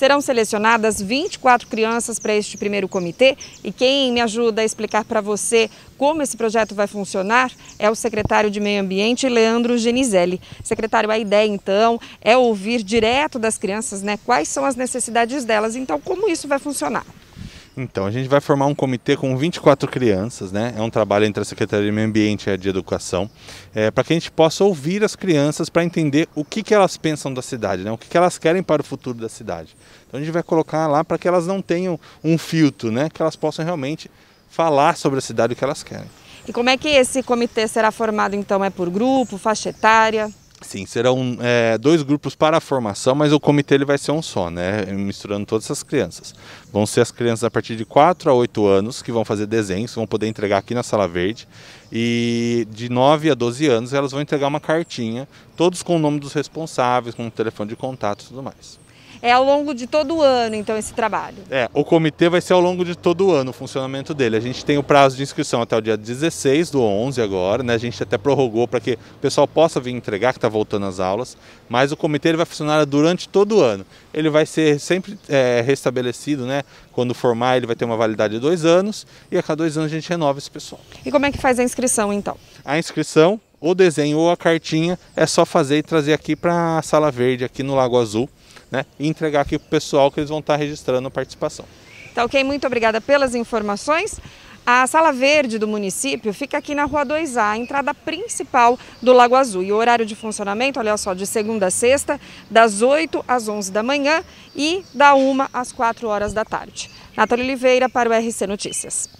Serão selecionadas 24 crianças para este primeiro comitê e quem me ajuda a explicar para você como esse projeto vai funcionar é o secretário de Meio Ambiente, Leandro Genizelli. Secretário, a ideia então é ouvir direto das crianças né, quais são as necessidades delas, então como isso vai funcionar? Então, a gente vai formar um comitê com 24 crianças, né? É um trabalho entre a Secretaria de Meio Ambiente e a de Educação, é, para que a gente possa ouvir as crianças para entender o que, que elas pensam da cidade, né? O que, que elas querem para o futuro da cidade. Então, a gente vai colocar lá para que elas não tenham um filtro, né? Que elas possam realmente falar sobre a cidade o que elas querem. E como é que esse comitê será formado, então? É por grupo, faixa etária? Sim, serão é, dois grupos para a formação, mas o comitê ele vai ser um só, né? Misturando todas essas crianças. Vão ser as crianças a partir de 4 a 8 anos que vão fazer desenhos, vão poder entregar aqui na Sala Verde. E de 9 a 12 anos elas vão entregar uma cartinha, todos com o nome dos responsáveis, com o telefone de contato e tudo mais é ao longo de todo o ano, então, esse trabalho? É, o comitê vai ser ao longo de todo o ano o funcionamento dele. A gente tem o prazo de inscrição até o dia 16 do 11 agora, né? A gente até prorrogou para que o pessoal possa vir entregar, que está voltando às aulas, mas o comitê ele vai funcionar durante todo o ano. Ele vai ser sempre é, restabelecido, né? Quando formar, ele vai ter uma validade de dois anos e a cada dois anos a gente renova esse pessoal. E como é que faz a inscrição, então? A inscrição o desenho ou a cartinha, é só fazer e trazer aqui para a Sala Verde, aqui no Lago Azul, né, e entregar aqui para o pessoal que eles vão estar tá registrando a participação. Tá ok, muito obrigada pelas informações. A Sala Verde do município fica aqui na Rua 2A, a entrada principal do Lago Azul. E o horário de funcionamento, olha só, de segunda a sexta, das 8 às 11 da manhã e da 1 às 4 horas da tarde. Natália Oliveira para o RC Notícias.